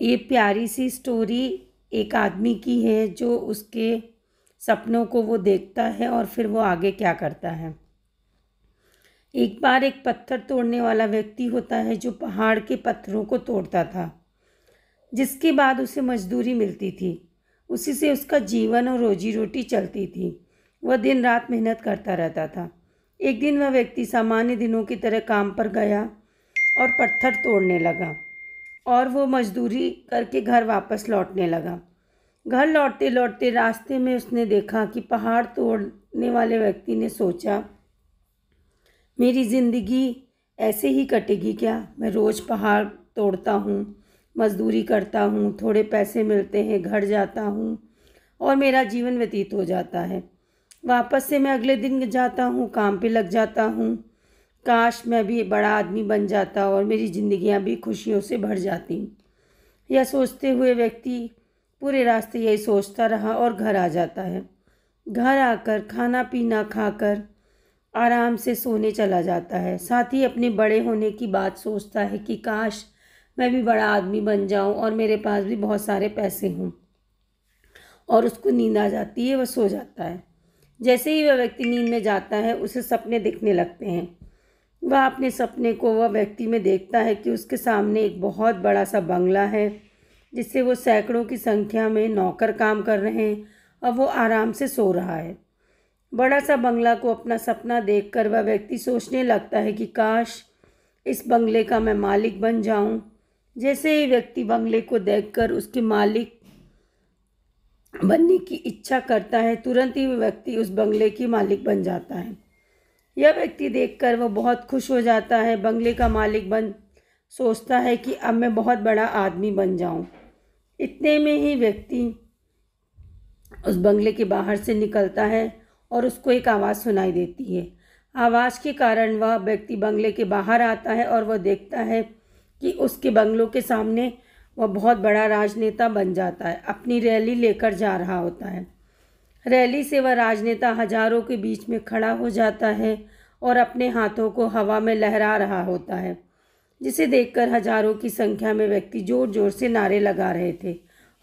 ये प्यारी सी स्टोरी एक आदमी की है जो उसके सपनों को वो देखता है और फिर वो आगे क्या करता है एक बार एक पत्थर तोड़ने वाला व्यक्ति होता है जो पहाड़ के पत्थरों को तोड़ता था जिसके बाद उसे मजदूरी मिलती थी उसी से उसका जीवन और रोजी रोटी चलती थी वह दिन रात मेहनत करता रहता था एक दिन वह व्यक्ति सामान्य दिनों की तरह काम पर गया और पत्थर तोड़ने लगा और वो मजदूरी करके घर वापस लौटने लगा घर लौटते लौटते रास्ते में उसने देखा कि पहाड़ तोड़ने वाले व्यक्ति ने सोचा मेरी ज़िंदगी ऐसे ही कटेगी क्या मैं रोज़ पहाड़ तोड़ता हूँ मजदूरी करता हूँ थोड़े पैसे मिलते हैं घर जाता हूँ और मेरा जीवन व्यतीत हो जाता है वापस से मैं अगले दिन जाता हूँ काम पे लग जाता हूँ काश मैं भी बड़ा आदमी बन जाता और मेरी जिंदगियां भी खुशियों से भर जाती यह सोचते हुए व्यक्ति पूरे रास्ते यही सोचता रहा और घर आ जाता है घर आकर खाना पीना खाकर आराम से सोने चला जाता है साथ ही अपने बड़े होने की बात सोचता है कि काश मैं भी बड़ा आदमी बन जाऊं और मेरे पास भी बहुत सारे पैसे हों और उसको नींद आ जाती है वह सो जाता है जैसे ही वह व्यक्ति नींद में जाता है उसे सपने दिखने लगते हैं वह अपने सपने को वह व्यक्ति में देखता है कि उसके सामने एक बहुत बड़ा सा बंगला है जिससे वो सैकड़ों की संख्या में नौकर काम कर रहे हैं और वो आराम से सो रहा है बड़ा सा बंगला को अपना सपना देख वह व्यक्ति सोचने लगता है कि काश इस बंगले का मैं मालिक बन जाऊं जैसे ही व्यक्ति बंगले को देखकर उसके मालिक बनने की इच्छा करता है तुरंत ही व्यक्ति उस बंगले की मालिक बन जाता है यह व्यक्ति देखकर वह बहुत खुश हो जाता है बंगले का मालिक बन सोचता है कि अब मैं बहुत बड़ा आदमी बन जाऊं। इतने में ही व्यक्ति उस बंगले के बाहर से निकलता है और उसको एक आवाज़ सुनाई देती है आवाज़ के कारण वह व्यक्ति बंगले के बाहर आता है और वह देखता है कि उसके बंगलों के सामने वह बहुत बड़ा राजनेता बन जाता है अपनी रैली लेकर जा रहा होता है रैली से वह राजनेता हजारों के बीच में खड़ा हो जाता है और अपने हाथों को हवा में लहरा रहा होता है जिसे देखकर हजारों की संख्या में व्यक्ति जोर जोर से नारे लगा रहे थे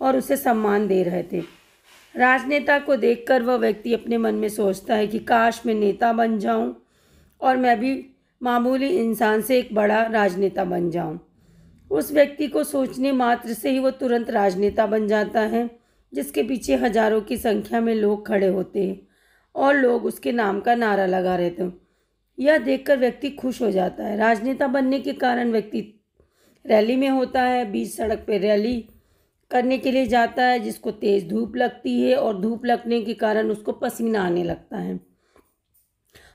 और उसे सम्मान दे रहे थे राजनेता को देखकर वह व्यक्ति अपने मन में सोचता है कि काश मैं नेता बन जाऊं और मैं भी मामूली इंसान से एक बड़ा राजनेता बन जाऊं उस व्यक्ति को सोचने मात्र से ही वह तुरंत राजनेता बन जाता है जिसके पीछे हज़ारों की संख्या में लोग खड़े होते हैं और लोग उसके नाम का नारा लगा रहे थे यह देखकर व्यक्ति खुश हो जाता है राजनेता बनने के कारण व्यक्ति रैली में होता है बीच सड़क पर रैली करने के लिए जाता है जिसको तेज़ धूप लगती है और धूप लगने के कारण उसको पसीना आने लगता है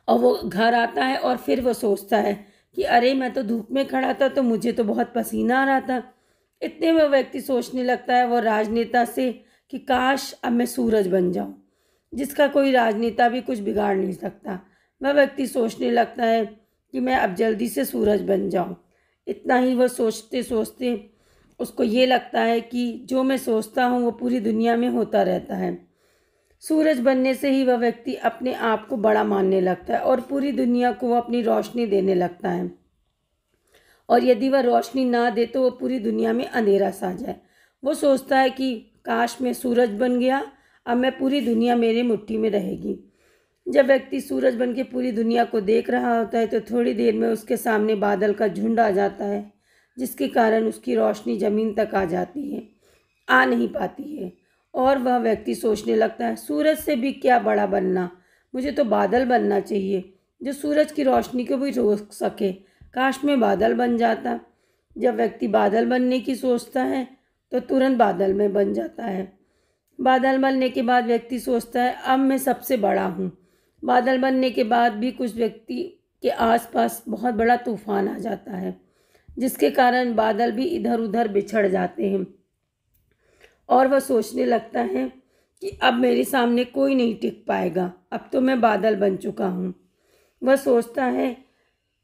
और वो घर आता है और फिर वो सोचता है कि अरे मैं तो धूप में खड़ा था तो मुझे तो बहुत पसीना आ रहा था इतने में व्यक्ति सोचने लगता है वो राजनेता से कि काश अब मैं सूरज बन जाऊं जिसका कोई राजनेता भी कुछ बिगाड़ नहीं सकता वह व्यक्ति सोचने लगता है कि मैं अब जल्दी से सूरज बन जाऊं इतना ही वह सोचते सोचते उसको ये लगता है कि जो मैं सोचता हूँ वो पूरी दुनिया में होता रहता है सूरज बनने से ही वह व्यक्ति अपने आप को बड़ा मानने लगता है और पूरी दुनिया को वह अपनी रोशनी देने लगता है और यदि वह रोशनी ना दे तो वह पूरी दुनिया में अंधेरा सा जाए वो सोचता है कि काश मैं सूरज बन गया अब मैं पूरी दुनिया मेरे मुट्ठी में रहेगी जब व्यक्ति सूरज बन के पूरी दुनिया को देख रहा होता है तो थोड़ी देर में उसके सामने बादल का झुंड आ जाता है जिसके कारण उसकी रोशनी ज़मीन तक आ जाती है आ नहीं पाती है और वह व्यक्ति सोचने लगता है सूरज से भी क्या बड़ा बनना मुझे तो बादल बनना चाहिए जो सूरज की रोशनी को भी रोक सके काश में बादल बन जाता जब व्यक्ति बादल बनने की सोचता है तो तुरंत बादल में बन जाता है बादल बनने के बाद व्यक्ति सोचता है अब मैं सबसे बड़ा हूँ बादल बनने के बाद भी कुछ व्यक्ति के आसपास बहुत बड़ा तूफान आ जाता है जिसके कारण बादल भी इधर उधर बिछड़ जाते हैं और वह सोचने लगता है कि अब मेरे सामने कोई नहीं टिक पाएगा अब तो मैं बादल बन चुका हूँ वह सोचता है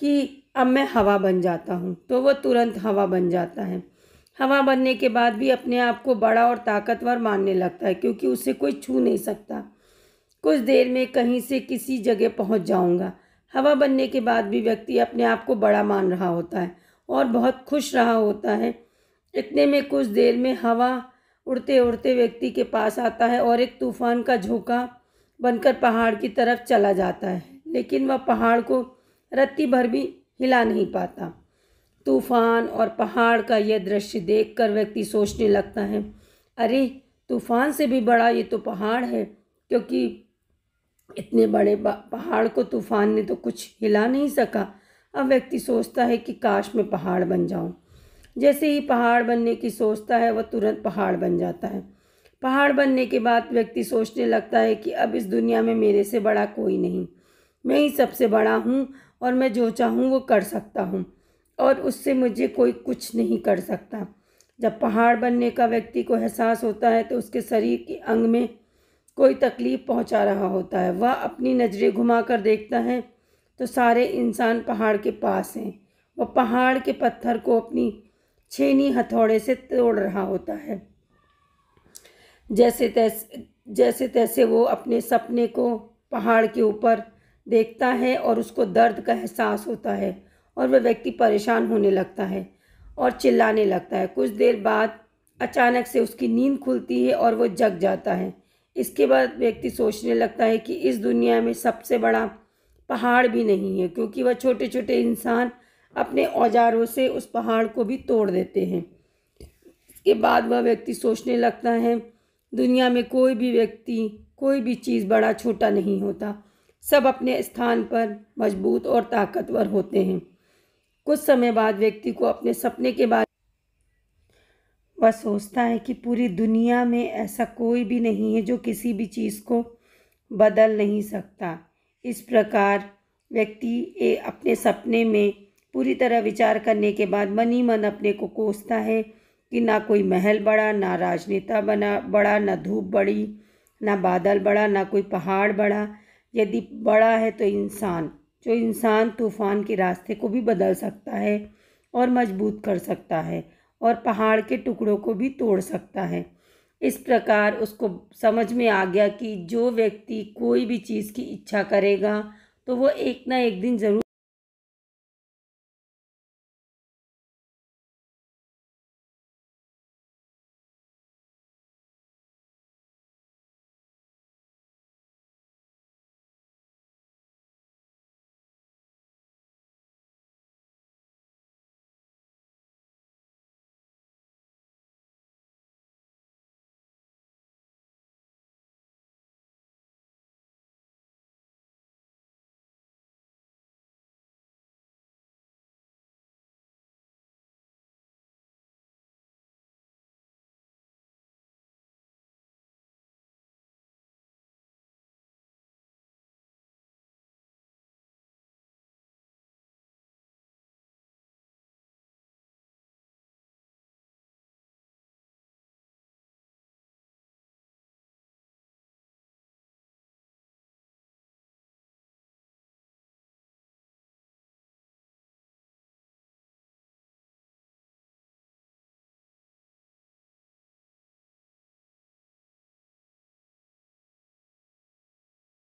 कि अब मैं हवा बन जाता हूँ तो वह तुरंत हवा बन जाता है हवा बनने के बाद भी अपने आप को बड़ा और ताकतवर मानने लगता है क्योंकि उसे कोई छू नहीं सकता कुछ देर में कहीं से किसी जगह पहुंच जाऊंगा हवा बनने के बाद भी व्यक्ति अपने आप को बड़ा मान रहा होता है और बहुत खुश रहा होता है इतने में कुछ देर में हवा उड़ते उड़ते व्यक्ति के पास आता है और एक तूफान का झोंका बनकर पहाड़ की तरफ चला जाता है लेकिन वह पहाड़ को रत्ती भर भी हिला नहीं पाता तूफान और पहाड़ का यह दृश्य देखकर व्यक्ति सोचने लगता है अरे तूफान से भी बड़ा ये तो पहाड़ है क्योंकि इतने बड़े पहाड़ को तूफान ने तो कुछ हिला नहीं सका अब व्यक्ति सोचता है कि काश मैं पहाड़ बन जाऊं जैसे ही पहाड़ बनने की सोचता है वह तुरंत पहाड़ बन जाता है पहाड़ बनने के बाद व्यक्ति सोचने लगता है कि अब इस दुनिया में मेरे से बड़ा कोई नहीं मैं ही सबसे बड़ा हूँ और मैं जो चाहूँ वो कर सकता हूँ और उससे मुझे कोई कुछ नहीं कर सकता जब पहाड़ बनने का व्यक्ति को एहसास होता है तो उसके शरीर के अंग में कोई तकलीफ़ पहुंचा रहा होता है वह अपनी नज़रें घुमाकर देखता है तो सारे इंसान पहाड़ के पास हैं वह पहाड़ के पत्थर को अपनी छेनी हथौड़े से तोड़ रहा होता है जैसे तैसे जैसे तैसे वो अपने सपने को पहाड़ के ऊपर देखता है और उसको दर्द का एहसास होता है और वह व्यक्ति परेशान होने लगता है और चिल्लाने लगता है कुछ देर बाद अचानक से उसकी नींद खुलती है और वो जग जाता है इसके बाद व्यक्ति सोचने लगता है कि इस दुनिया में सबसे बड़ा पहाड़ भी नहीं है क्योंकि वह छोटे छोटे इंसान अपने औजारों से उस पहाड़ को भी तोड़ देते हैं इसके बाद वह व्यक्ति सोचने लगता है दुनिया में कोई भी व्यक्ति कोई भी चीज़ बड़ा छोटा नहीं होता सब अपने स्थान पर मजबूत और ताकतवर होते हैं कुछ समय बाद व्यक्ति को अपने सपने के बारे वह सोचता है कि पूरी दुनिया में ऐसा कोई भी नहीं है जो किसी भी चीज़ को बदल नहीं सकता इस प्रकार व्यक्ति अपने सपने में पूरी तरह विचार करने के बाद मन ही मन अपने को कोसता है कि ना कोई महल बड़ा ना राजनेता बना बड़ा ना धूप बड़ी ना बादल बड़ा ना कोई पहाड़ बड़ा यदि बड़ा है तो इंसान जो इंसान तूफ़ान के रास्ते को भी बदल सकता है और मजबूत कर सकता है और पहाड़ के टुकड़ों को भी तोड़ सकता है इस प्रकार उसको समझ में आ गया कि जो व्यक्ति कोई भी चीज़ की इच्छा करेगा तो वो एक ना एक दिन ज़रूर